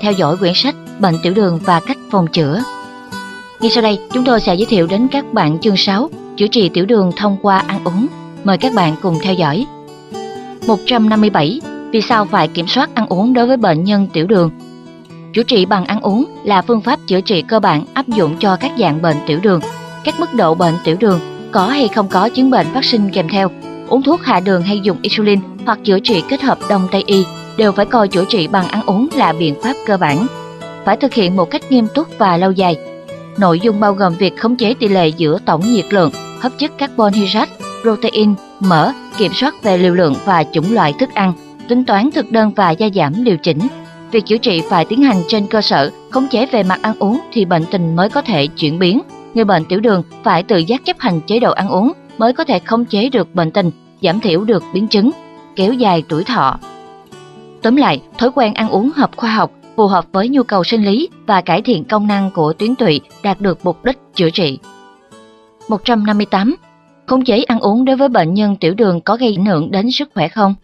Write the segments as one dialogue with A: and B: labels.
A: theo dõi quyển sách Bệnh tiểu đường và cách phòng chữa. Ngay sau đây, chúng tôi sẽ giới thiệu đến các bạn chương 6 chữa trị tiểu đường thông qua ăn uống. Mời các bạn cùng theo dõi. 157. Vì sao phải kiểm soát ăn uống đối với bệnh nhân tiểu đường? Chữa trị bằng ăn uống là phương pháp chữa trị cơ bản áp dụng cho các dạng bệnh tiểu đường. Các mức độ bệnh tiểu đường có hay không có chứng bệnh phát sinh kèm theo, uống thuốc hạ đường hay dùng insulin hoặc chữa trị kết hợp đông tây y đều phải coi chữa trị bằng ăn uống là biện pháp cơ bản, phải thực hiện một cách nghiêm túc và lâu dài. Nội dung bao gồm việc khống chế tỷ lệ giữa tổng nhiệt lượng, hấp chất carbon hydrate, protein, mỡ, kiểm soát về liều lượng và chủng loại thức ăn, tính toán thực đơn và gia giảm điều chỉnh. Việc chữa trị phải tiến hành trên cơ sở khống chế về mặt ăn uống thì bệnh tình mới có thể chuyển biến. Người bệnh tiểu đường phải tự giác chấp hành chế độ ăn uống mới có thể khống chế được bệnh tình, giảm thiểu được biến chứng, kéo dài tuổi thọ. Tóm lại, thói quen ăn uống hợp khoa học phù hợp với nhu cầu sinh lý và cải thiện công năng của tuyến tụy đạt được mục đích chữa trị. 158. Khống chế ăn uống đối với bệnh nhân tiểu đường có gây ảnh hưởng đến sức khỏe không?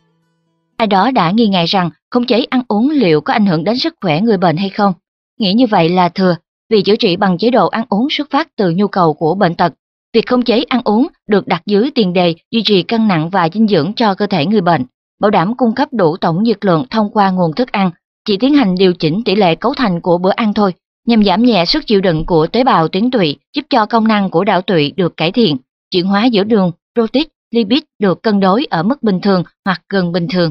A: Ai đó đã nghi ngại rằng khống chế ăn uống liệu có ảnh hưởng đến sức khỏe người bệnh hay không? Nghĩ như vậy là thừa, vì chữa trị bằng chế độ ăn uống xuất phát từ nhu cầu của bệnh tật. Việc khống chế ăn uống được đặt dưới tiền đề duy trì cân nặng và dinh dưỡng cho cơ thể người bệnh bảo đảm cung cấp đủ tổng nhiệt lượng thông qua nguồn thức ăn, chỉ tiến hành điều chỉnh tỷ lệ cấu thành của bữa ăn thôi, nhằm giảm nhẹ sức chịu đựng của tế bào tuyến tụy, giúp cho công năng của đảo tụy được cải thiện, chuyển hóa giữa đường, protein, lipid được cân đối ở mức bình thường hoặc gần bình thường.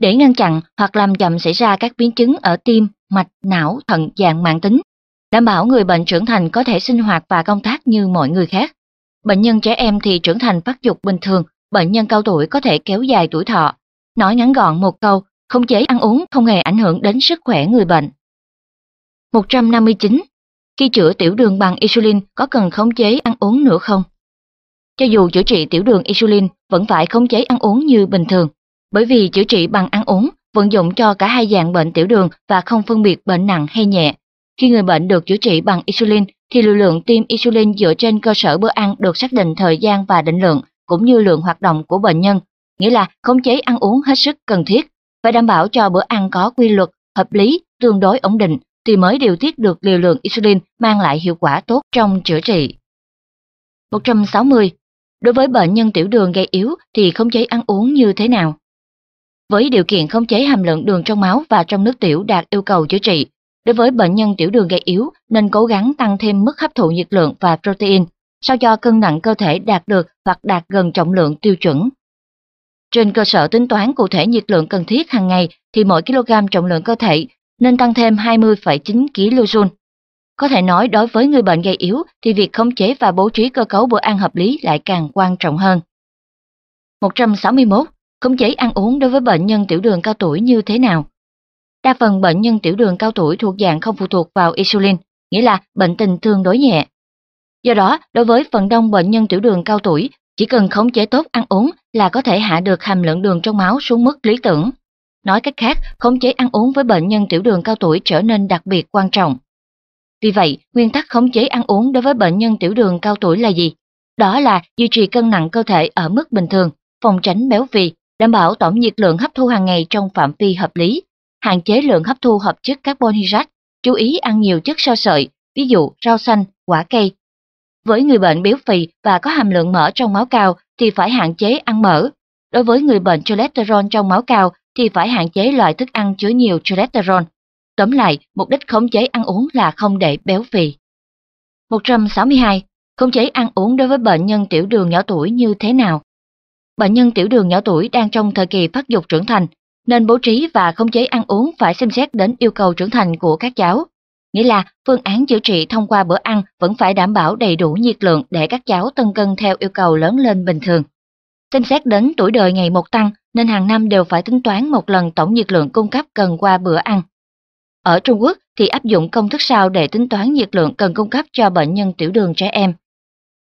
A: Để ngăn chặn hoặc làm chậm xảy ra các biến chứng ở tim, mạch, não, thận dạng mạng tính, đảm bảo người bệnh trưởng thành có thể sinh hoạt và công tác như mọi người khác. Bệnh nhân trẻ em thì trưởng thành phát dục bình thường, bệnh nhân cao tuổi có thể kéo dài tuổi thọ, nói ngắn gọn một câu, không chế ăn uống không hề ảnh hưởng đến sức khỏe người bệnh. 159. Khi chữa tiểu đường bằng insulin có cần khống chế ăn uống nữa không? Cho dù chữa trị tiểu đường insulin vẫn phải khống chế ăn uống như bình thường, bởi vì chữa trị bằng ăn uống vận dụng cho cả hai dạng bệnh tiểu đường và không phân biệt bệnh nặng hay nhẹ. Khi người bệnh được chữa trị bằng insulin thì lưu lượng tiêm insulin dựa trên cơ sở bữa ăn được xác định thời gian và định lượng cũng như lượng hoạt động của bệnh nhân nghĩa là khống chế ăn uống hết sức cần thiết, và đảm bảo cho bữa ăn có quy luật, hợp lý, tương đối ổn định thì mới điều tiết được liều lượng insulin mang lại hiệu quả tốt trong chữa trị. 160. Đối với bệnh nhân tiểu đường gây yếu thì khống chế ăn uống như thế nào? Với điều kiện khống chế hàm lượng đường trong máu và trong nước tiểu đạt yêu cầu chữa trị, đối với bệnh nhân tiểu đường gây yếu nên cố gắng tăng thêm mức hấp thụ nhiệt lượng và protein sao cho cân nặng cơ thể đạt được hoặc đạt gần trọng lượng tiêu chuẩn trên cơ sở tính toán cụ thể nhiệt lượng cần thiết hàng ngày thì mỗi kg trọng lượng cơ thể nên tăng thêm 20,9 kJ. Có thể nói đối với người bệnh gây yếu thì việc khống chế và bố trí cơ cấu bữa ăn hợp lý lại càng quan trọng hơn. 161. Khống chế ăn uống đối với bệnh nhân tiểu đường cao tuổi như thế nào? Đa phần bệnh nhân tiểu đường cao tuổi thuộc dạng không phụ thuộc vào insulin, nghĩa là bệnh tình tương đối nhẹ. Do đó, đối với phần đông bệnh nhân tiểu đường cao tuổi chỉ cần khống chế tốt ăn uống là có thể hạ được hàm lượng đường trong máu xuống mức lý tưởng. Nói cách khác, khống chế ăn uống với bệnh nhân tiểu đường cao tuổi trở nên đặc biệt quan trọng. Vì vậy, nguyên tắc khống chế ăn uống đối với bệnh nhân tiểu đường cao tuổi là gì? Đó là duy trì cân nặng cơ thể ở mức bình thường, phòng tránh béo phì, đảm bảo tổng nhiệt lượng hấp thu hàng ngày trong phạm vi hợp lý, hạn chế lượng hấp thu hợp chất carbon hydrate, chú ý ăn nhiều chất xơ sợi, ví dụ rau xanh, quả cây, với người bệnh béo phì và có hàm lượng mỡ trong máu cao thì phải hạn chế ăn mỡ. Đối với người bệnh cholesterol trong máu cao thì phải hạn chế loại thức ăn chứa nhiều cholesterol. Tóm lại, mục đích khống chế ăn uống là không để béo phì. 162. Khống chế ăn uống đối với bệnh nhân tiểu đường nhỏ tuổi như thế nào? Bệnh nhân tiểu đường nhỏ tuổi đang trong thời kỳ phát dục trưởng thành, nên bố trí và khống chế ăn uống phải xem xét đến yêu cầu trưởng thành của các cháu nghĩa là phương án chữa trị thông qua bữa ăn vẫn phải đảm bảo đầy đủ nhiệt lượng để các cháu tân cân theo yêu cầu lớn lên bình thường. Xem xét đến tuổi đời ngày một tăng nên hàng năm đều phải tính toán một lần tổng nhiệt lượng cung cấp cần qua bữa ăn. Ở Trung Quốc thì áp dụng công thức sau để tính toán nhiệt lượng cần cung cấp cho bệnh nhân tiểu đường trẻ em.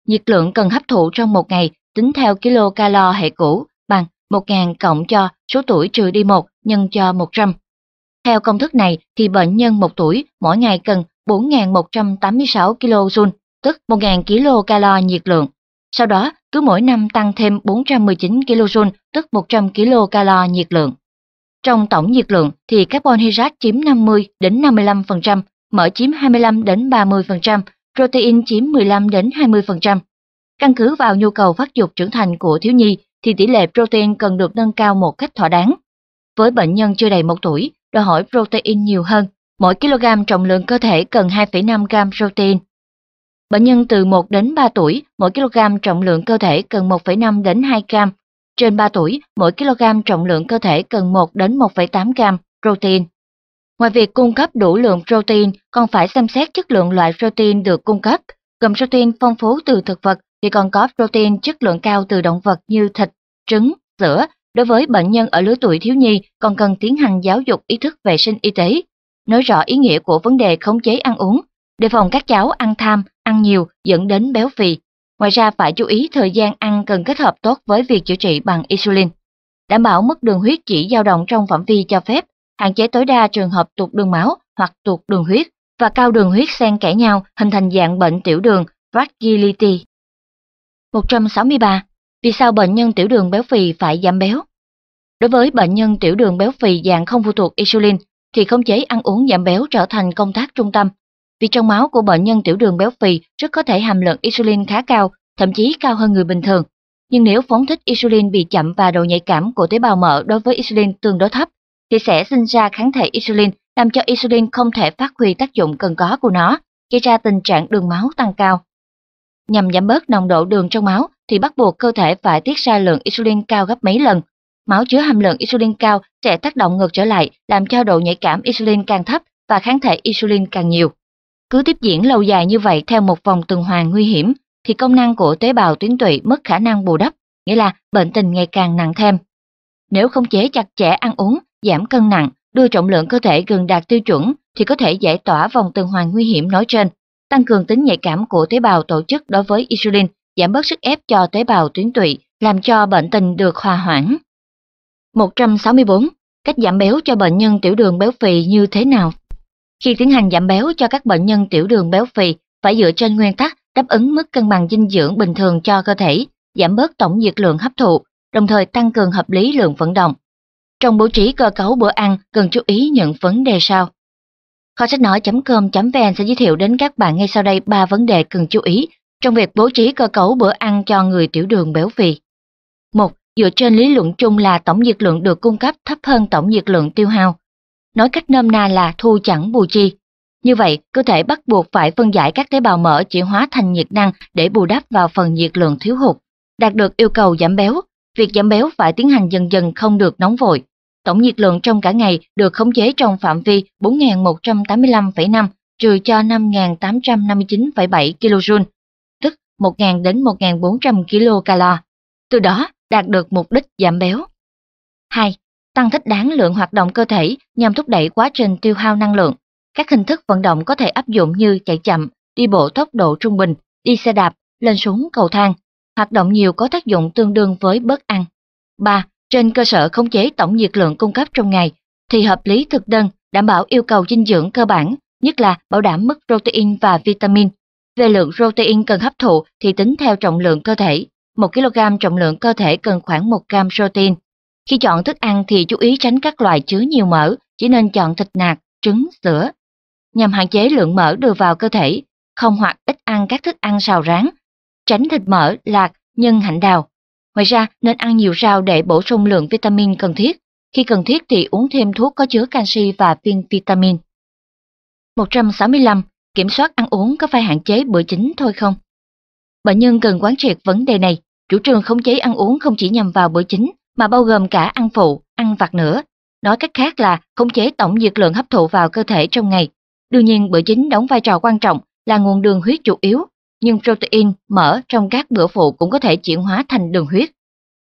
A: Nhiệt lượng cần hấp thụ trong một ngày tính theo kilocalo hệ cũ bằng 1.000 cộng cho số tuổi trừ đi 1 nhân cho 100. Theo công thức này thì bệnh nhân 1 tuổi mỗi ngày cần 4.186 kJ, tức 1.000 kcal nhiệt lượng. Sau đó, cứ mỗi năm tăng thêm 419 kJ, tức 100 kcal nhiệt lượng. Trong tổng nhiệt lượng thì carbon hydrate chiếm 50 đến 55%, mỡ chiếm 25 đến 30%, protein chiếm 15 đến 20%. Căn cứ vào nhu cầu phát dục trưởng thành của thiếu nhi thì tỷ lệ protein cần được nâng cao một cách thỏa đáng. Với bệnh nhân chưa đầy 1 tuổi đòi hỏi protein nhiều hơn, mỗi kg trọng lượng cơ thể cần 2,5 g protein. Bệnh nhân từ 1 đến 3 tuổi, mỗi kg trọng lượng cơ thể cần 1,5 đến 2 g. Trên 3 tuổi, mỗi kg trọng lượng cơ thể cần 1 đến 1,8 g protein. Ngoài việc cung cấp đủ lượng protein, còn phải xem xét chất lượng loại protein được cung cấp. Gồm protein phong phú từ thực vật thì còn có protein chất lượng cao từ động vật như thịt, trứng, sữa, Đối với bệnh nhân ở lứa tuổi thiếu nhi còn cần tiến hành giáo dục ý thức vệ sinh y tế, nói rõ ý nghĩa của vấn đề khống chế ăn uống, đề phòng các cháu ăn tham, ăn nhiều dẫn đến béo phì. Ngoài ra phải chú ý thời gian ăn cần kết hợp tốt với việc chữa trị bằng insulin. Đảm bảo mức đường huyết chỉ dao động trong phạm vi cho phép, hạn chế tối đa trường hợp tụt đường máu hoặc tụt đường huyết và cao đường huyết xen kẽ nhau hình thành dạng bệnh tiểu đường fragility. 163. Vì sao bệnh nhân tiểu đường béo phì phải giảm béo? Đối với bệnh nhân tiểu đường béo phì dạng không phụ thuộc insulin thì khống chế ăn uống giảm béo trở thành công tác trung tâm. Vì trong máu của bệnh nhân tiểu đường béo phì rất có thể hàm lượng insulin khá cao, thậm chí cao hơn người bình thường. Nhưng nếu phóng thích insulin bị chậm và độ nhạy cảm của tế bào mỡ đối với insulin tương đối thấp, thì sẽ sinh ra kháng thể insulin làm cho insulin không thể phát huy tác dụng cần có của nó, gây ra tình trạng đường máu tăng cao. Nhằm giảm bớt nồng độ đường trong máu, thì bắt buộc cơ thể phải tiết ra lượng insulin cao gấp mấy lần. Máu chứa hàm lượng insulin cao sẽ tác động ngược trở lại, làm cho độ nhạy cảm insulin càng thấp và kháng thể insulin càng nhiều. Cứ tiếp diễn lâu dài như vậy theo một vòng tuần hoàn nguy hiểm, thì công năng của tế bào tuyến tụy mất khả năng bù đắp, nghĩa là bệnh tình ngày càng nặng thêm. Nếu không chế chặt chẽ ăn uống, giảm cân nặng, đưa trọng lượng cơ thể gần đạt tiêu chuẩn thì có thể giải tỏa vòng tuần hoàn nguy hiểm nói trên, tăng cường tính nhạy cảm của tế bào tổ chức đối với insulin giảm bớt sức ép cho tế bào tuyến tụy, làm cho bệnh tình được hòa hoãn. 164. Cách giảm béo cho bệnh nhân tiểu đường béo phì như thế nào? Khi tiến hành giảm béo cho các bệnh nhân tiểu đường béo phì, phải dựa trên nguyên tắc đáp ứng mức cân bằng dinh dưỡng bình thường cho cơ thể, giảm bớt tổng nhiệt lượng hấp thụ, đồng thời tăng cường hợp lý lượng vận động. Trong bố trí cơ cấu bữa ăn, cần chú ý những vấn đề sau. Kho sách nói.com.vn sẽ giới thiệu đến các bạn ngay sau đây ba vấn đề cần chú ý trong việc bố trí cơ cấu bữa ăn cho người tiểu đường béo phì. Một, Dựa trên lý luận chung là tổng nhiệt lượng được cung cấp thấp hơn tổng nhiệt lượng tiêu hao. Nói cách nôm na là thu chẳng bù chi. Như vậy, cơ thể bắt buộc phải phân giải các tế bào mỡ chuyển hóa thành nhiệt năng để bù đắp vào phần nhiệt lượng thiếu hụt. Đạt được yêu cầu giảm béo, việc giảm béo phải tiến hành dần dần không được nóng vội. Tổng nhiệt lượng trong cả ngày được khống chế trong phạm vi 4.185,5 trừ cho 5.859,7 kJ 1.000 đến 1.400 kcal, từ đó đạt được mục đích giảm béo. 2. Tăng thích đáng lượng hoạt động cơ thể nhằm thúc đẩy quá trình tiêu hao năng lượng. Các hình thức vận động có thể áp dụng như chạy chậm, đi bộ tốc độ trung bình, đi xe đạp, lên xuống cầu thang. Hoạt động nhiều có tác dụng tương đương với bớt ăn. 3. Trên cơ sở khống chế tổng nhiệt lượng cung cấp trong ngày, thì hợp lý thực đơn đảm bảo yêu cầu dinh dưỡng cơ bản, nhất là bảo đảm mức protein và vitamin về lượng protein cần hấp thụ thì tính theo trọng lượng cơ thể. 1 kg trọng lượng cơ thể cần khoảng 1 gram protein. Khi chọn thức ăn thì chú ý tránh các loại chứa nhiều mỡ, chỉ nên chọn thịt nạc, trứng, sữa. Nhằm hạn chế lượng mỡ đưa vào cơ thể, không hoặc ít ăn các thức ăn xào rán, tránh thịt mỡ, lạc, nhân hạnh đào. Ngoài ra, nên ăn nhiều rau để bổ sung lượng vitamin cần thiết. Khi cần thiết thì uống thêm thuốc có chứa canxi và viên vitamin. 165 kiểm soát ăn uống có phải hạn chế bữa chính thôi không? Bệnh nhân cần quán triệt vấn đề này, chủ trương khống chế ăn uống không chỉ nhằm vào bữa chính mà bao gồm cả ăn phụ, ăn vặt nữa. Nói cách khác là khống chế tổng nhiệt lượng hấp thụ vào cơ thể trong ngày. Đương nhiên bữa chính đóng vai trò quan trọng là nguồn đường huyết chủ yếu, nhưng protein, mỡ trong các bữa phụ cũng có thể chuyển hóa thành đường huyết.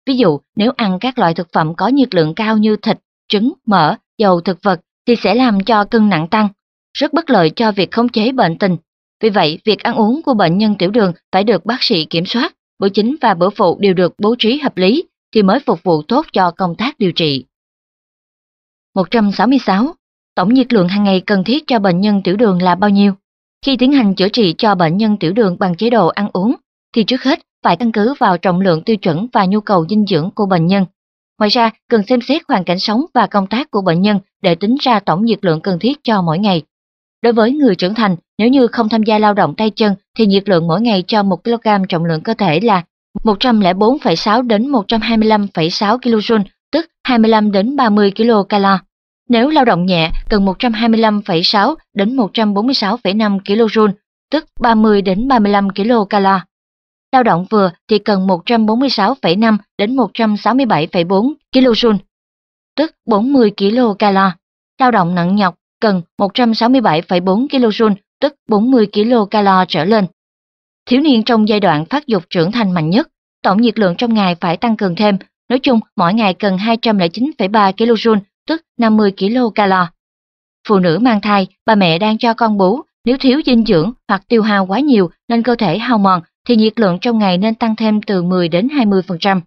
A: Ví dụ, nếu ăn các loại thực phẩm có nhiệt lượng cao như thịt, trứng, mỡ, dầu thực vật thì sẽ làm cho cân nặng tăng, rất bất lợi cho việc khống chế bệnh tình. Vì vậy, việc ăn uống của bệnh nhân tiểu đường phải được bác sĩ kiểm soát, bữa chính và bữa phụ đều được bố trí hợp lý thì mới phục vụ tốt cho công tác điều trị. 166. Tổng nhiệt lượng hàng ngày cần thiết cho bệnh nhân tiểu đường là bao nhiêu? Khi tiến hành chữa trị cho bệnh nhân tiểu đường bằng chế độ ăn uống, thì trước hết phải căn cứ vào trọng lượng tiêu chuẩn và nhu cầu dinh dưỡng của bệnh nhân. Ngoài ra, cần xem xét hoàn cảnh sống và công tác của bệnh nhân để tính ra tổng nhiệt lượng cần thiết cho mỗi ngày. Đối với người trưởng thành, nếu như không tham gia lao động tay chân thì nhiệt lượng mỗi ngày cho 1 kg trọng lượng cơ thể là 104,6 đến 125,6 kJ, tức 25 đến 30 kcal. Nếu lao động nhẹ, cần 125,6 đến 146,5 kJ, tức 30 đến 35 kcal. Lao động vừa thì cần 146,5 đến 167,4 kJ, tức 40 kcal. Lao động nặng nhọc cần 167,4 kJ tức 40 kcal trở lên. Thiếu niên trong giai đoạn phát dục trưởng thành mạnh nhất, tổng nhiệt lượng trong ngày phải tăng cường thêm, nói chung mỗi ngày cần 209,3 kJ tức 50 kcal. Phụ nữ mang thai, bà mẹ đang cho con bú, nếu thiếu dinh dưỡng hoặc tiêu hao quá nhiều nên cơ thể hao mòn thì nhiệt lượng trong ngày nên tăng thêm từ 10 đến 20%.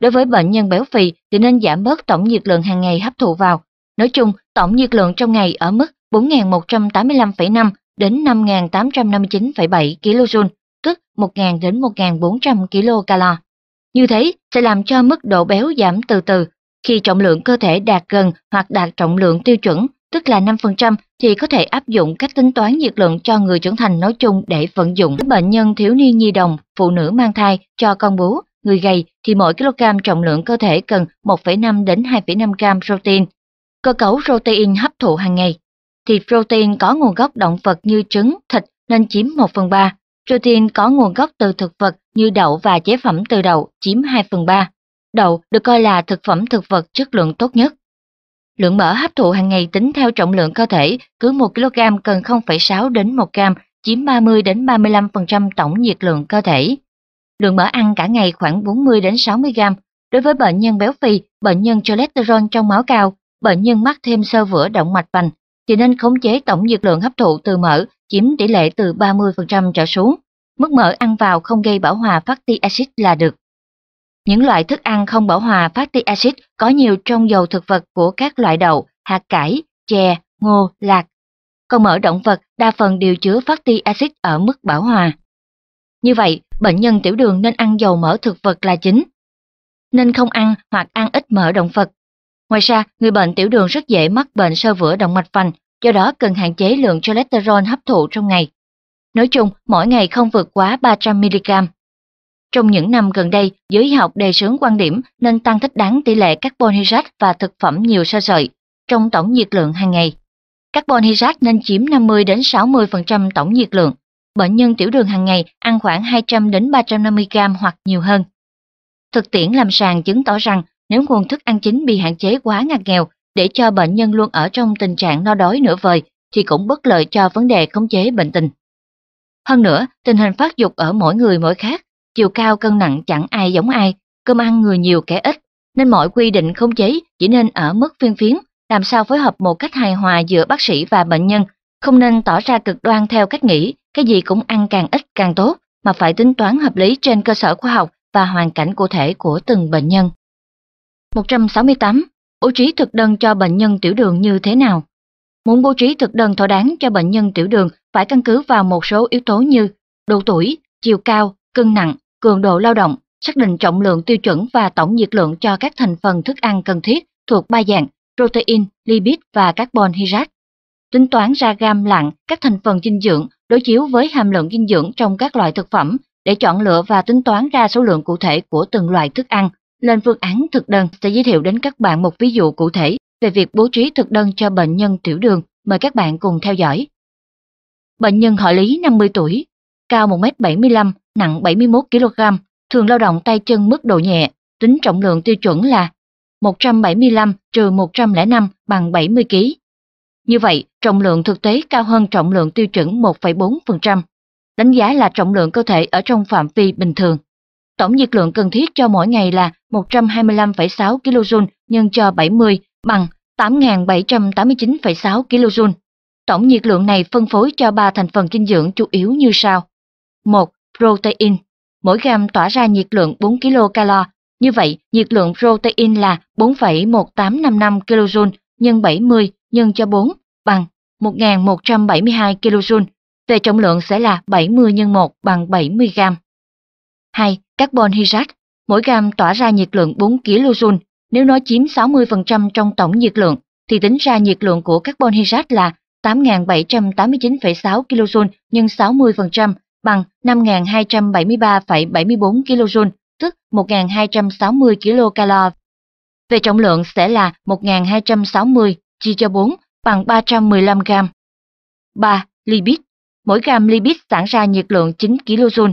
A: Đối với bệnh nhân béo phì thì nên giảm bớt tổng nhiệt lượng hàng ngày hấp thụ vào, Nói chung, tổng nhiệt lượng trong ngày ở mức 4.185,5 đến 5.859,7 kJ, tức 1.000 đến 1.400 kcal. Như thế sẽ làm cho mức độ béo giảm từ từ. Khi trọng lượng cơ thể đạt gần hoặc đạt trọng lượng tiêu chuẩn, tức là 5%, thì có thể áp dụng cách tính toán nhiệt lượng cho người trưởng thành nói chung để vận dụng. bệnh nhân thiếu niên nhi đồng, phụ nữ mang thai cho con bú, người gầy thì mỗi kg trọng lượng cơ thể cần 1,5 đến 2,5 gram protein, Cơ cấu protein hấp thụ hàng ngày thì protein có nguồn gốc động vật như trứng, thịt nên chiếm 1 phần 3. Protein có nguồn gốc từ thực vật như đậu và chế phẩm từ đậu chiếm 2 phần 3. Đậu được coi là thực phẩm thực vật chất lượng tốt nhất. Lượng mỡ hấp thụ hàng ngày tính theo trọng lượng cơ thể, cứ 1 kg cần 0,6 đến 1 g, chiếm 30 đến 35% tổng nhiệt lượng cơ thể. Lượng mỡ ăn cả ngày khoảng 40 đến 60 g. Đối với bệnh nhân béo phì, bệnh nhân cholesterol trong máu cao, bệnh nhân mắc thêm sơ vữa động mạch vành thì nên khống chế tổng dược lượng hấp thụ từ mỡ chiếm tỷ lệ từ 30% trở xuống. Mức mỡ ăn vào không gây bảo hòa fatty acid là được. Những loại thức ăn không bảo hòa fatty acid có nhiều trong dầu thực vật của các loại đậu, hạt cải, chè, ngô, lạc. Còn mỡ động vật đa phần đều chứa fatty acid ở mức bảo hòa. Như vậy, bệnh nhân tiểu đường nên ăn dầu mỡ thực vật là chính. Nên không ăn hoặc ăn ít mỡ động vật Ngoài ra, người bệnh tiểu đường rất dễ mắc bệnh sơ vữa động mạch vành, do đó cần hạn chế lượng cholesterol hấp thụ trong ngày. Nói chung, mỗi ngày không vượt quá 300mg. Trong những năm gần đây, giới y học đề xướng quan điểm nên tăng thích đáng tỷ lệ carbon hydrate và thực phẩm nhiều sơ sợi trong tổng nhiệt lượng hàng ngày. Carbon hydrate nên chiếm 50 đến 60% tổng nhiệt lượng. Bệnh nhân tiểu đường hàng ngày ăn khoảng 200 đến 350 g hoặc nhiều hơn. Thực tiễn làm sàng chứng tỏ rằng nếu nguồn thức ăn chính bị hạn chế quá ngặt nghèo để cho bệnh nhân luôn ở trong tình trạng no đói nửa vời thì cũng bất lợi cho vấn đề khống chế bệnh tình. Hơn nữa, tình hình phát dục ở mỗi người mỗi khác, chiều cao cân nặng chẳng ai giống ai, cơm ăn người nhiều kẻ ít, nên mọi quy định khống chế chỉ nên ở mức phiên phiến, làm sao phối hợp một cách hài hòa giữa bác sĩ và bệnh nhân, không nên tỏ ra cực đoan theo cách nghĩ, cái gì cũng ăn càng ít càng tốt, mà phải tính toán hợp lý trên cơ sở khoa học và hoàn cảnh cụ thể của từng bệnh nhân. 168. Bố trí thực đơn cho bệnh nhân tiểu đường như thế nào? Muốn bố trí thực đơn thỏa đáng cho bệnh nhân tiểu đường phải căn cứ vào một số yếu tố như độ tuổi, chiều cao, cân nặng, cường độ lao động, xác định trọng lượng tiêu chuẩn và tổng nhiệt lượng cho các thành phần thức ăn cần thiết thuộc ba dạng protein, lipid và carbon hydrate. Tính toán ra gam lạng các thành phần dinh dưỡng đối chiếu với hàm lượng dinh dưỡng trong các loại thực phẩm để chọn lựa và tính toán ra số lượng cụ thể của từng loại thức ăn lên phương án thực đơn sẽ giới thiệu đến các bạn một ví dụ cụ thể về việc bố trí thực đơn cho bệnh nhân tiểu đường. Mời các bạn cùng theo dõi. Bệnh nhân họ Lý 50 tuổi, cao 1m75, nặng 71kg, thường lao động tay chân mức độ nhẹ, tính trọng lượng tiêu chuẩn là 175 trừ 105 bằng 70 kg. Như vậy, trọng lượng thực tế cao hơn trọng lượng tiêu chuẩn 1,4%, đánh giá là trọng lượng cơ thể ở trong phạm vi bình thường. Tổng nhiệt lượng cần thiết cho mỗi ngày là 125,6 kJ nhân cho 70 bằng 8.789,6 kJ. Tổng nhiệt lượng này phân phối cho 3 thành phần dinh dưỡng chủ yếu như sau. 1. Protein. Mỗi gam tỏa ra nhiệt lượng 4 kcal. Như vậy, nhiệt lượng protein là 4,1855 kJ nhân 70 nhân cho 4 bằng 1.172 kJ. Về trọng lượng sẽ là 70 x 1 bằng 70 gram. 2. Carbon hydrate. Mỗi gam tỏa ra nhiệt lượng 4 kJ. Nếu nó chiếm 60% trong tổng nhiệt lượng, thì tính ra nhiệt lượng của carbon hydrate là 8.789,6 kJ nhân 60% bằng 5.273,74 kJ, tức 1.260 kcal. Về trọng lượng sẽ là 1.260 chia cho 4 bằng 315 gram. 3. Lipid. Mỗi gam lipid sản ra nhiệt lượng 9 kJ,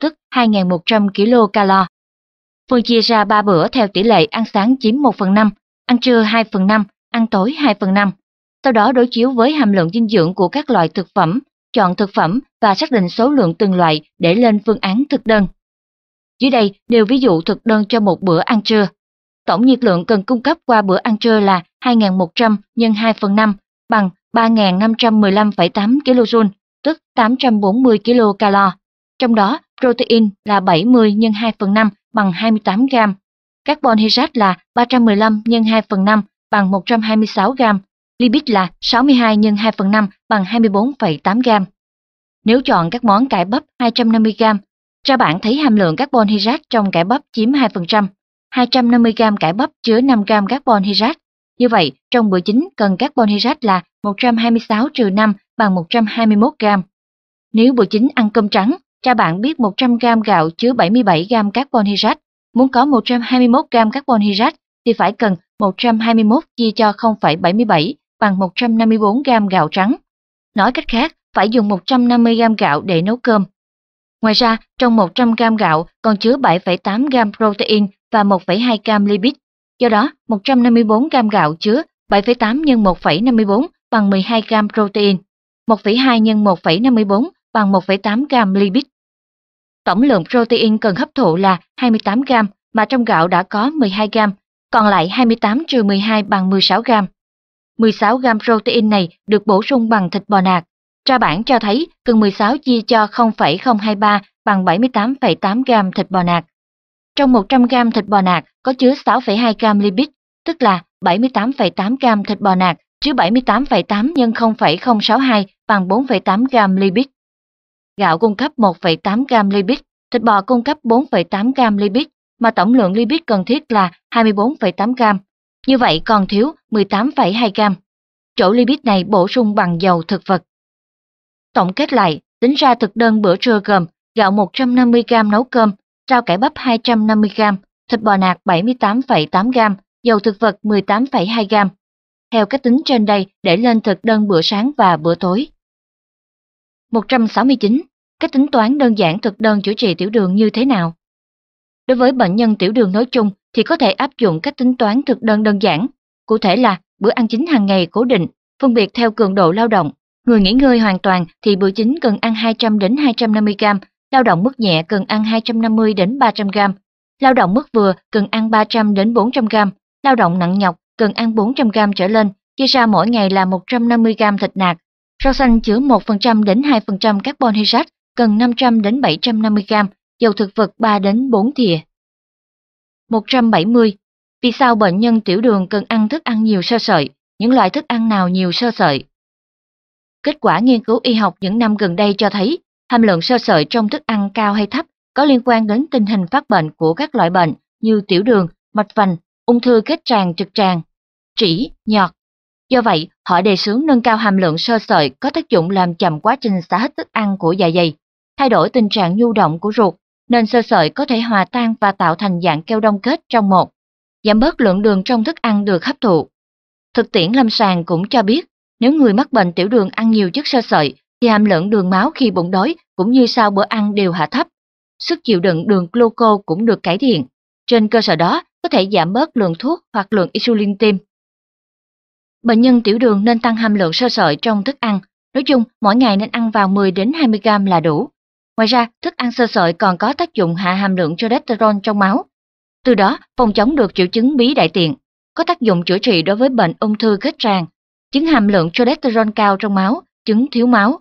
A: tức 2.100 kcal. Phương chia ra 3 bữa theo tỷ lệ ăn sáng chiếm 1 phần 5, ăn trưa 2 phần 5, ăn tối 2 phần 5. Sau đó đối chiếu với hàm lượng dinh dưỡng của các loại thực phẩm, chọn thực phẩm và xác định số lượng từng loại để lên phương án thực đơn. Dưới đây đều ví dụ thực đơn cho một bữa ăn trưa. Tổng nhiệt lượng cần cung cấp qua bữa ăn trưa là 2.100 x 2 phần 5 bằng 3.515,8 kJ, tức 840 kcal trong đó protein là 70 x 2 phần 5 bằng 28 gram, carbon hydrate là 315 x 2 phần 5 bằng 126 gram, lipid là 62 x 2 phần 5 bằng 24,8 gram. Nếu chọn các món cải bắp 250 gram, ra bạn thấy hàm lượng carbon hydrate trong cải bắp chiếm 2%, 250 gram cải bắp chứa 5 gram carbon hydrate. Như vậy, trong bữa chính cần carbon hydrate là 126 trừ 5 bằng 121 gram. Nếu bữa chính ăn cơm trắng Tra bạn biết 100g gạo chứa 77g carbon hydrate. Muốn có 121g carbon hydrate thì phải cần 121 chia cho 0,77 bằng 154g gạo trắng. Nói cách khác, phải dùng 150g gạo để nấu cơm. Ngoài ra, trong 100g gạo còn chứa 7,8g protein và 1,2g lipid. Do đó, 154g gạo chứa 7,8 x 1,54 bằng 12g protein, 1,2 x 1,54 bằng 1,8 gram lipid. Tổng lượng protein cần hấp thụ là 28 gram mà trong gạo đã có 12 gram, còn lại 28 trừ 12 bằng 16 gram. 16 gram protein này được bổ sung bằng thịt bò nạc. Tra bảng cho thấy cần 16 chia cho 0,023 bằng 78,8 gram thịt bò nạc. Trong 100 gram thịt bò nạc có chứa 6,2 gram lipid, tức là 78,8 gram thịt bò nạc chứa 78,8 x 0,062 bằng 4,8 gram lipid gạo cung cấp 1,8 gram lipid, thịt bò cung cấp 4,8 gram lipid, mà tổng lượng lipid cần thiết là 24,8 gram. Như vậy còn thiếu 18,2 gram. Chỗ lipid này bổ sung bằng dầu thực vật. Tổng kết lại, tính ra thực đơn bữa trưa gồm gạo 150 gram nấu cơm, rau cải bắp 250 gram, thịt bò nạc 78,8 gram, dầu thực vật 18,2 gram. Theo cách tính trên đây để lên thực đơn bữa sáng và bữa tối. 169. Cách tính toán đơn giản thực đơn chữa trị tiểu đường như thế nào? Đối với bệnh nhân tiểu đường nói chung thì có thể áp dụng cách tính toán thực đơn đơn giản, cụ thể là bữa ăn chính hàng ngày cố định, phân biệt theo cường độ lao động. Người nghỉ ngơi hoàn toàn thì bữa chính cần ăn 200 đến 250 g, lao động mức nhẹ cần ăn 250 đến 300 g, lao động mức vừa cần ăn 300 đến 400 g, lao động nặng nhọc cần ăn 400 g trở lên, chia ra mỗi ngày là 150 g thịt nạc. Rau xanh chứa 1% đến 2% carbon hydrate cần 500 đến 750 gram, dầu thực vật 3 đến 4 thìa. 170. Vì sao bệnh nhân tiểu đường cần ăn thức ăn nhiều sơ sợi? Những loại thức ăn nào nhiều sơ sợi? Kết quả nghiên cứu y học những năm gần đây cho thấy, hàm lượng sơ sợi trong thức ăn cao hay thấp có liên quan đến tình hình phát bệnh của các loại bệnh như tiểu đường, mạch vành, ung thư kết tràng trực tràng, trĩ, nhọt. Do vậy, họ đề xướng nâng cao hàm lượng sơ sợi có tác dụng làm chậm quá trình xả hết thức ăn của dạ dày, thay đổi tình trạng nhu động của ruột, nên sơ sợi có thể hòa tan và tạo thành dạng keo đông kết trong một, giảm bớt lượng đường trong thức ăn được hấp thụ. Thực tiễn lâm sàng cũng cho biết, nếu người mắc bệnh tiểu đường ăn nhiều chất sơ sợi, thì hàm lượng đường máu khi bụng đói cũng như sau bữa ăn đều hạ thấp. Sức chịu đựng đường gluco cũng được cải thiện. Trên cơ sở đó, có thể giảm bớt lượng thuốc hoặc lượng insulin tim. Bệnh nhân tiểu đường nên tăng hàm lượng sơ sợi trong thức ăn. Nói chung, mỗi ngày nên ăn vào 10 đến 20 gram là đủ. Ngoài ra, thức ăn sơ sợi còn có tác dụng hạ hàm lượng cholesterol trong máu. Từ đó, phòng chống được triệu chứng bí đại tiện, có tác dụng chữa trị đối với bệnh ung thư kết tràng, chứng hàm lượng cholesterol cao trong máu, chứng thiếu máu.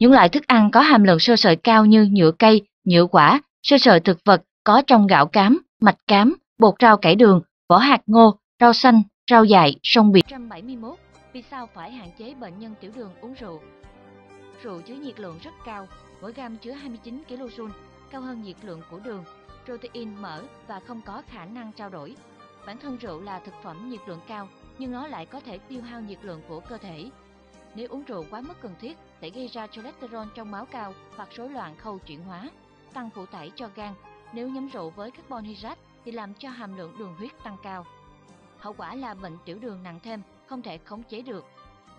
A: Những loại thức ăn có hàm lượng sơ sợi cao như nhựa cây, nhựa quả, sơ sợi thực vật có trong gạo cám, mạch cám, bột rau cải đường, vỏ hạt ngô, rau xanh, rau dại, sông biển. 171. Vì sao phải hạn chế bệnh nhân tiểu đường uống rượu? Rượu chứa nhiệt lượng rất cao, mỗi gam chứa 29 kJ, cao hơn nhiệt lượng của đường, protein mỡ và không có khả năng trao đổi. Bản thân rượu là thực phẩm nhiệt lượng cao, nhưng nó lại có thể tiêu hao nhiệt lượng của cơ thể. Nếu uống rượu quá mức cần thiết, sẽ gây ra cholesterol trong máu cao hoặc rối loạn khâu chuyển hóa, tăng phụ tải cho gan. Nếu nhấm rượu với carbon hydrate thì làm cho hàm lượng đường huyết tăng cao. Hậu quả là bệnh tiểu đường nặng thêm, không thể khống chế được.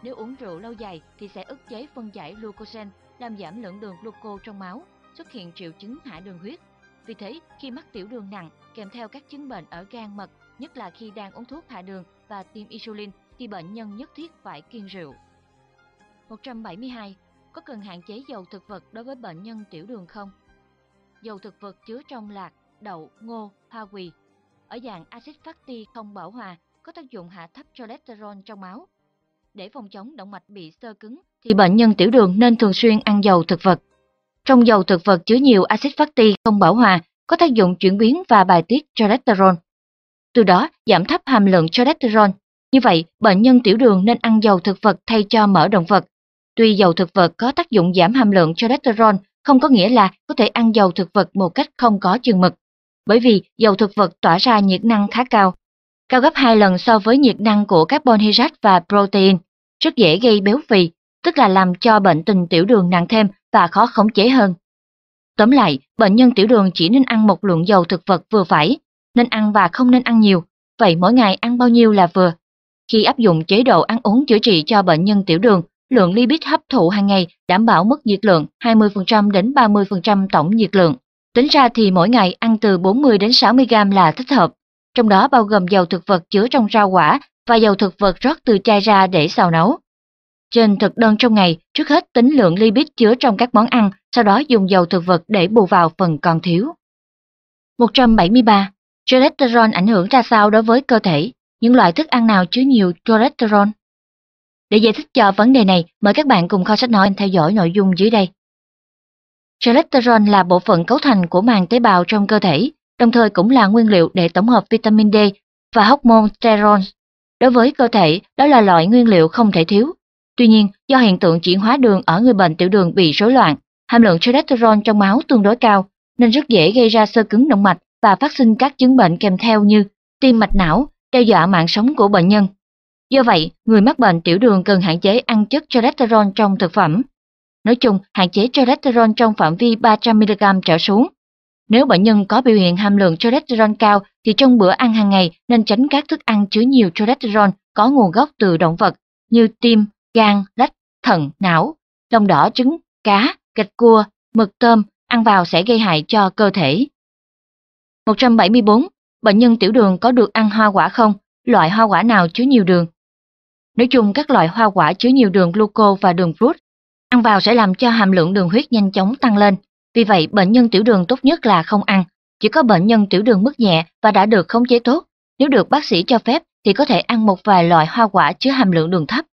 A: Nếu uống rượu lâu dài thì sẽ ức chế phân giải glucosen làm giảm lượng đường gluco trong máu, xuất hiện triệu chứng hạ đường huyết. Vì thế, khi mắc tiểu đường nặng kèm theo các chứng bệnh ở gan mật, nhất là khi đang uống thuốc hạ đường và tiêm insulin thì bệnh nhân nhất thiết phải kiêng rượu. 172. Có cần hạn chế dầu thực vật đối với bệnh nhân tiểu đường không? Dầu thực vật chứa trong lạc, đậu, ngô, hoa quỳ. Ở dạng axit fatty không bão hòa có tác dụng hạ thấp cholesterol trong máu. Để phòng chống động mạch bị xơ cứng thì bệnh nhân tiểu đường nên thường xuyên ăn dầu thực vật. Trong dầu thực vật chứa nhiều axit fatty không bảo hòa, có tác dụng chuyển biến và bài tiết cholesterol. Từ đó giảm thấp hàm lượng cholesterol. Như vậy, bệnh nhân tiểu đường nên ăn dầu thực vật thay cho mỡ động vật. Tuy dầu thực vật có tác dụng giảm hàm lượng cholesterol, không có nghĩa là có thể ăn dầu thực vật một cách không có chừng mực, bởi vì dầu thực vật tỏa ra nhiệt năng khá cao, cao gấp 2 lần so với nhiệt năng của carbon hydrate và protein, rất dễ gây béo phì tức là làm cho bệnh tình tiểu đường nặng thêm và khó khống chế hơn. Tóm lại, bệnh nhân tiểu đường chỉ nên ăn một lượng dầu thực vật vừa phải, nên ăn và không nên ăn nhiều, vậy mỗi ngày ăn bao nhiêu là vừa. Khi áp dụng chế độ ăn uống chữa trị cho bệnh nhân tiểu đường, lượng lipid hấp thụ hàng ngày đảm bảo mức nhiệt lượng 20% đến 30% tổng nhiệt lượng. Tính ra thì mỗi ngày ăn từ 40 đến 60 gram là thích hợp, trong đó bao gồm dầu thực vật chứa trong rau quả và dầu thực vật rót từ chai ra để xào nấu. Trên thực đơn trong ngày, trước hết tính lượng lipid chứa trong các món ăn, sau đó dùng dầu thực vật để bù vào phần còn thiếu. 173. Cholesterol ảnh hưởng ra sao đối với cơ thể? Những loại thức ăn nào chứa nhiều cholesterol? Để giải thích cho vấn đề này, mời các bạn cùng kho sách nói theo dõi nội dung dưới đây. Cholesterol là bộ phận cấu thành của màng tế bào trong cơ thể, đồng thời cũng là nguyên liệu để tổng hợp vitamin D và hormone steroid. Đối với cơ thể, đó là loại nguyên liệu không thể thiếu, Tuy nhiên, do hiện tượng chuyển hóa đường ở người bệnh tiểu đường bị rối loạn, hàm lượng cholesterol trong máu tương đối cao, nên rất dễ gây ra sơ cứng động mạch và phát sinh các chứng bệnh kèm theo như tim mạch não, đe dọa mạng sống của bệnh nhân. Do vậy, người mắc bệnh tiểu đường cần hạn chế ăn chất cholesterol trong thực phẩm. Nói chung, hạn chế cholesterol trong phạm vi 300mg trở xuống. Nếu bệnh nhân có biểu hiện hàm lượng cholesterol cao thì trong bữa ăn hàng ngày nên tránh các thức ăn chứa nhiều cholesterol có nguồn gốc từ động vật như tim, gan, lách, thận, não, trong đỏ trứng, cá, gạch cua, mực tôm ăn vào sẽ gây hại cho cơ thể. 174. Bệnh nhân tiểu đường có được ăn hoa quả không? Loại hoa quả nào chứa nhiều đường? Nói chung các loại hoa quả chứa nhiều đường gluco và đường fruit ăn vào sẽ làm cho hàm lượng đường huyết nhanh chóng tăng lên. Vì vậy, bệnh nhân tiểu đường tốt nhất là không ăn. Chỉ có bệnh nhân tiểu đường mức nhẹ và đã được khống chế tốt. Nếu được bác sĩ cho phép thì có thể ăn một vài loại hoa quả chứa hàm lượng đường thấp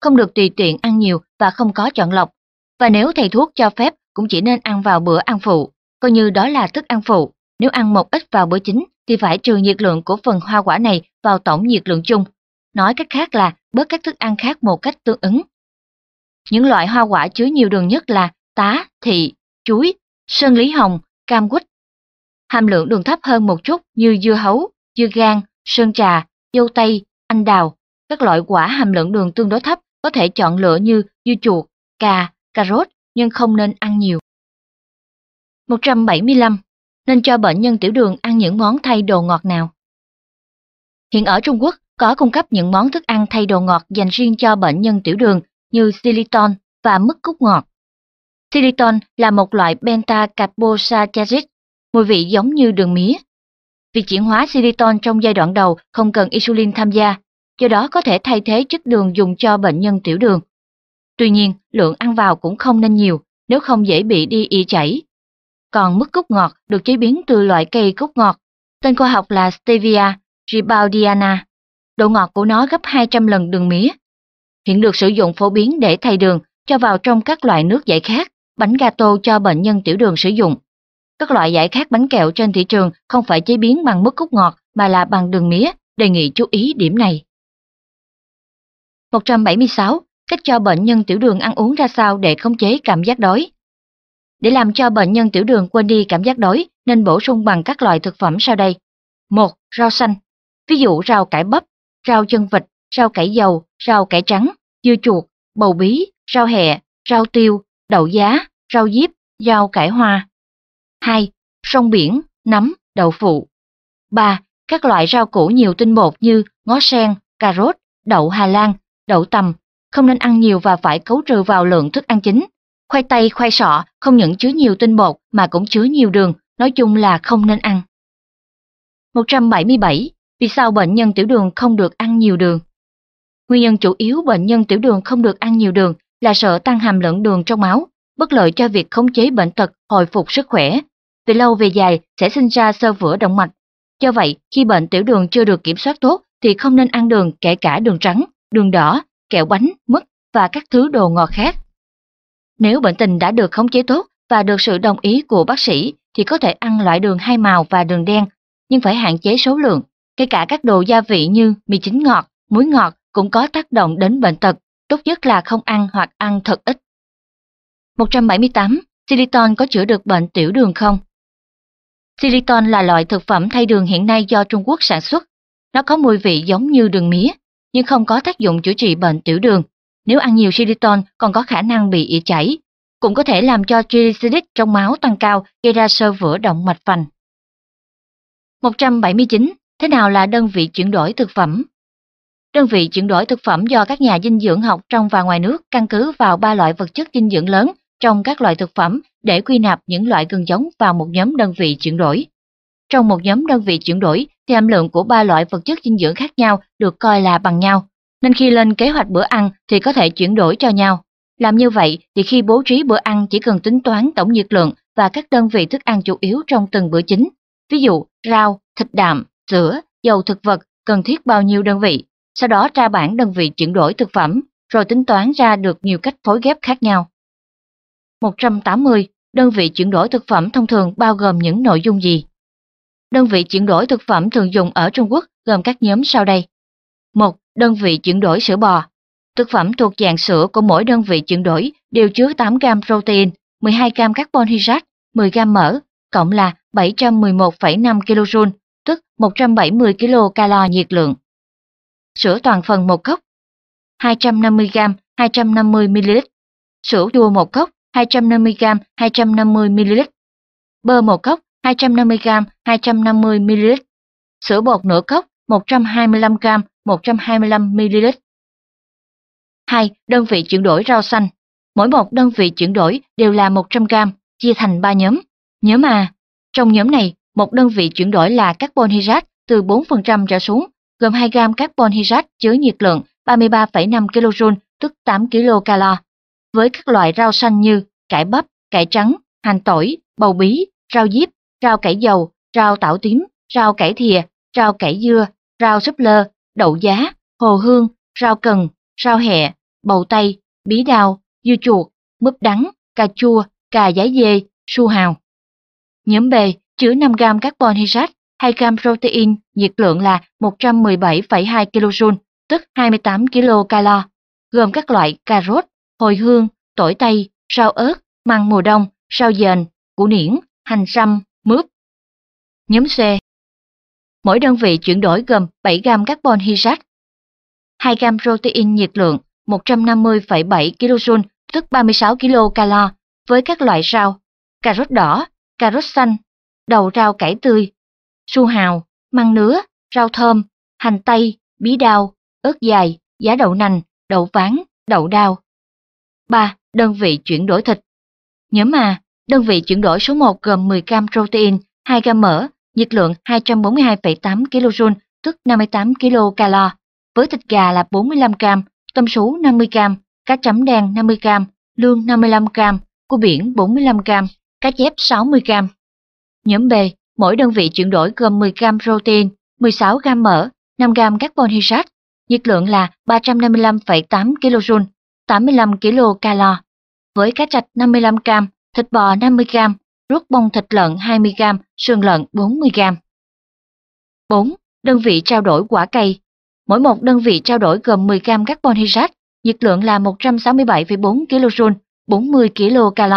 A: không được tùy tiện ăn nhiều và không có chọn lọc. Và nếu thầy thuốc cho phép cũng chỉ nên ăn vào bữa ăn phụ, coi như đó là thức ăn phụ. Nếu ăn một ít vào bữa chính thì phải trừ nhiệt lượng của phần hoa quả này vào tổng nhiệt lượng chung. Nói cách khác là bớt các thức ăn khác một cách tương ứng. Những loại hoa quả chứa nhiều đường nhất là tá, thị, chuối, sơn lý hồng, cam quýt. Hàm lượng đường thấp hơn một chút như dưa hấu, dưa gan, sơn trà, dâu tây, anh đào. Các loại quả hàm lượng đường tương đối thấp có thể chọn lựa như dưa chuột, cà, cà rốt, nhưng không nên ăn nhiều. 175. Nên cho bệnh nhân tiểu đường ăn những món thay đồ ngọt nào? Hiện ở Trung Quốc có cung cấp những món thức ăn thay đồ ngọt dành riêng cho bệnh nhân tiểu đường như silicon và mứt cúc ngọt. silicon là một loại beta-carboxacharit, mùi vị giống như đường mía. Việc chuyển hóa silicon trong giai đoạn đầu không cần insulin tham gia, do đó có thể thay thế chất đường dùng cho bệnh nhân tiểu đường. Tuy nhiên, lượng ăn vào cũng không nên nhiều, nếu không dễ bị đi y chảy. Còn mứt cúc ngọt được chế biến từ loại cây cúc ngọt, tên khoa học là Stevia ribaudiana. Độ ngọt của nó gấp 200 lần đường mía. Hiện được sử dụng phổ biến để thay đường, cho vào trong các loại nước giải khát, bánh gato cho bệnh nhân tiểu đường sử dụng. Các loại giải khát bánh kẹo trên thị trường không phải chế biến bằng mứt cúc ngọt mà là bằng đường mía, đề nghị chú ý điểm này. 176. Cách cho bệnh nhân tiểu đường ăn uống ra sao để khống chế cảm giác đói. Để làm cho bệnh nhân tiểu đường quên đi cảm giác đói, nên bổ sung bằng các loại thực phẩm sau đây. 1. Rau xanh. Ví dụ rau cải bắp, rau chân vịt, rau cải dầu, rau cải trắng, dưa chuột, bầu bí, rau hẹ, rau tiêu, đậu giá, rau diếp, rau cải hoa. 2. Sông biển, nấm, đậu phụ. 3. Các loại rau củ nhiều tinh bột như ngó sen, cà rốt, đậu Hà Lan, đậu tầm, không nên ăn nhiều và phải cấu trừ vào lượng thức ăn chính. Khoai tây, khoai sọ không những chứa nhiều tinh bột mà cũng chứa nhiều đường, nói chung là không nên ăn. 177. Vì sao bệnh nhân tiểu đường không được ăn nhiều đường? Nguyên nhân chủ yếu bệnh nhân tiểu đường không được ăn nhiều đường là sợ tăng hàm lượng đường trong máu, bất lợi cho việc khống chế bệnh tật, hồi phục sức khỏe. Về lâu về dài sẽ sinh ra sơ vữa động mạch. Do vậy, khi bệnh tiểu đường chưa được kiểm soát tốt thì không nên ăn đường kể cả đường trắng, đường đỏ, kẹo bánh, mứt và các thứ đồ ngọt khác. Nếu bệnh tình đã được khống chế tốt và được sự đồng ý của bác sĩ thì có thể ăn loại đường hai màu và đường đen, nhưng phải hạn chế số lượng. Kể cả các đồ gia vị như mì chính ngọt, muối ngọt cũng có tác động đến bệnh tật, tốt nhất là không ăn hoặc ăn thật ít. 178. Silicon có chữa được bệnh tiểu đường không? Silicon là loại thực phẩm thay đường hiện nay do Trung Quốc sản xuất. Nó có mùi vị giống như đường mía, nhưng không có tác dụng chữa trị bệnh tiểu đường. Nếu ăn nhiều xilitol còn có khả năng bị ỉ chảy, cũng có thể làm cho triglycerid trong máu tăng cao, gây ra sơ vữa động mạch vành. 179. Thế nào là đơn vị chuyển đổi thực phẩm? Đơn vị chuyển đổi thực phẩm do các nhà dinh dưỡng học trong và ngoài nước căn cứ vào ba loại vật chất dinh dưỡng lớn trong các loại thực phẩm để quy nạp những loại gần giống vào một nhóm đơn vị chuyển đổi. Trong một nhóm đơn vị chuyển đổi thì hàm lượng của ba loại vật chất dinh dưỡng khác nhau được coi là bằng nhau, nên khi lên kế hoạch bữa ăn thì có thể chuyển đổi cho nhau. Làm như vậy thì khi bố trí bữa ăn chỉ cần tính toán tổng nhiệt lượng và các đơn vị thức ăn chủ yếu trong từng bữa chính. Ví dụ, rau, thịt đạm, sữa, dầu thực vật cần thiết bao nhiêu đơn vị. Sau đó tra bảng đơn vị chuyển đổi thực phẩm, rồi tính toán ra được nhiều cách phối ghép khác nhau. 180. Đơn vị chuyển đổi thực phẩm thông thường bao gồm những nội dung gì? Đơn vị chuyển đổi thực phẩm thường dùng ở Trung Quốc gồm các nhóm sau đây. 1. Đơn vị chuyển đổi sữa bò. Thực phẩm thuộc dạng sữa của mỗi đơn vị chuyển đổi đều chứa 8 gram protein, 12 gram carbon hydrate, 10 gram mỡ, cộng là 711,5 kJ, tức 170 kcal nhiệt lượng. Sữa toàn phần 1 cốc 250 gram 250 ml. Sữa chua 1 cốc 250 gram 250 ml. Bơ 1 cốc 250g 250ml, sữa bột nửa cốc 125g 125ml. 2. Đơn vị chuyển đổi rau xanh. Mỗi một đơn vị chuyển đổi đều là 100g, chia thành 3 nhóm. Nhóm A. Trong nhóm này, một đơn vị chuyển đổi là carbon hydrate từ 4% trở xuống, gồm 2g carbon hydrate chứa nhiệt lượng 33,5 kJ, tức 8 kcal, với các loại rau xanh như cải bắp, cải trắng, hành tỏi, bầu bí, rau diếp, rau cải dầu, rau tảo tím, rau cải thìa, rau cải dưa, rau súp lơ, đậu giá, hồ hương, rau cần, rau hẹ, bầu tây, bí đao, dưa chuột, mướp đắng, cà chua, cà giá dê, su hào. Nhóm B chứa 5 gram carbon hydrate, 2 gram protein, nhiệt lượng là 117,2 kJ, tức 28 kcal, gồm các loại cà rốt, hồi hương, tỏi tây, rau ớt, măng mùa đông, rau dền, củ niễn, hành sâm, mướp. Nhóm C. Mỗi đơn vị chuyển đổi gồm 7 gam carbon hydrat, 2 gam protein nhiệt lượng 150,7 kJ tức 36 kcal với các loại rau, cà rốt đỏ, cà rốt xanh, đầu rau cải tươi, su hào, măng nứa, rau thơm, hành tây, bí đao, ớt dài, giá đậu nành, đậu ván, đậu đao. 3. Đơn vị chuyển đổi thịt. Nhóm A, Đơn vị chuyển đổi số 1 gồm 10 gram protein, 2 gram mỡ, nhiệt lượng 242,8 kJ, tức 58 kcal, với thịt gà là 45 gram, tôm sú 50 gram, cá chấm đen 50 gram, lương 55 gram, cua biển 45 gram, cá chép 60 gram. Nhóm B, mỗi đơn vị chuyển đổi gồm 10 gram protein, 16 gram mỡ, 5 gram carbon hydrate, nhiệt lượng là 355,8 kJ, 85 kcal, với cá trạch 55 gram, thịt bò 50g, ruốc bông thịt lợn 20g, xương lợn 40g. 4. Đơn vị trao đổi quả cây. Mỗi một đơn vị trao đổi gồm 10g carbon hydrate, nhiệt lượng là 167,4 kJ, 40 kcal.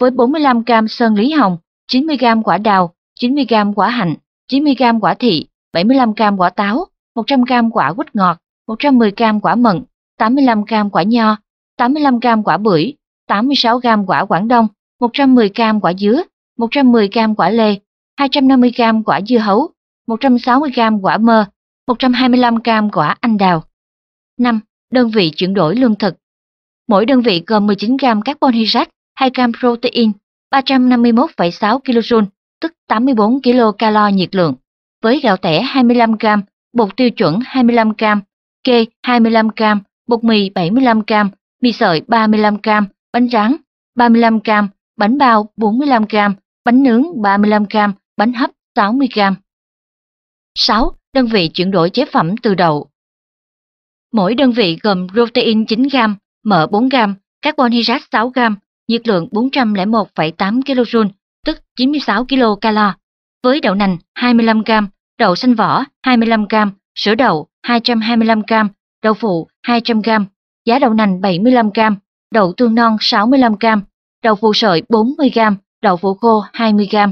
A: Với 45g sơn lý hồng, 90g quả đào, 90g quả hạnh, 90g quả thị, 75g quả táo, 100g quả quýt ngọt, 110g quả mận, 85g quả nho, 85g quả bưởi, 86 g quả Quảng Đông, 110 g quả dứa, 110 g quả lê, 250 g quả dưa hấu, 160 g quả mơ, 125 g quả anh đào. 5. Đơn vị chuyển đổi lương thực. Mỗi đơn vị gồm 19 g carbon hydrate, 2 g protein, 351,6 kJ, tức 84 kcal nhiệt lượng, với gạo tẻ 25 g, bột tiêu chuẩn 25 g, kê 25 g, bột mì 75 g, mì sợi 35 g, bánh rán 35 g, bánh bao 45 g, bánh nướng 35 g, bánh hấp 60 g. 6. Đơn vị chuyển đổi chế phẩm từ đậu. Mỗi đơn vị gồm protein 9 g, mỡ 4 g, carbon hydrate 6 g, nhiệt lượng 401,8 kJ, tức 96 kcal. Với đậu nành 25 g, đậu xanh vỏ 25 g, sữa đậu 225 g, đậu phụ 200 g, giá đậu nành 75 g, đậu tương non 65g, đậu phụ sợi 40g, đậu phụ khô 20g.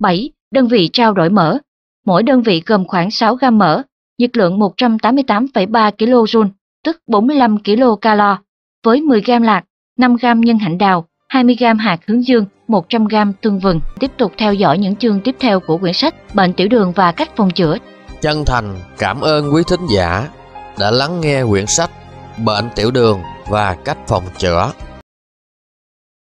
A: 7. Đơn vị trao đổi mỡ. Mỗi đơn vị gồm khoảng 6g mỡ, nhiệt lượng 188,3 kJ, tức 45 kcal, với 10g lạc, 5g nhân hạnh đào, 20g hạt hướng dương, 100g tương vừng. Tiếp tục theo dõi những chương tiếp theo của quyển sách Bệnh tiểu đường và cách phòng chữa. Chân thành cảm ơn quý thính giả đã lắng nghe quyển sách bệnh tiểu đường và cách phòng chữa.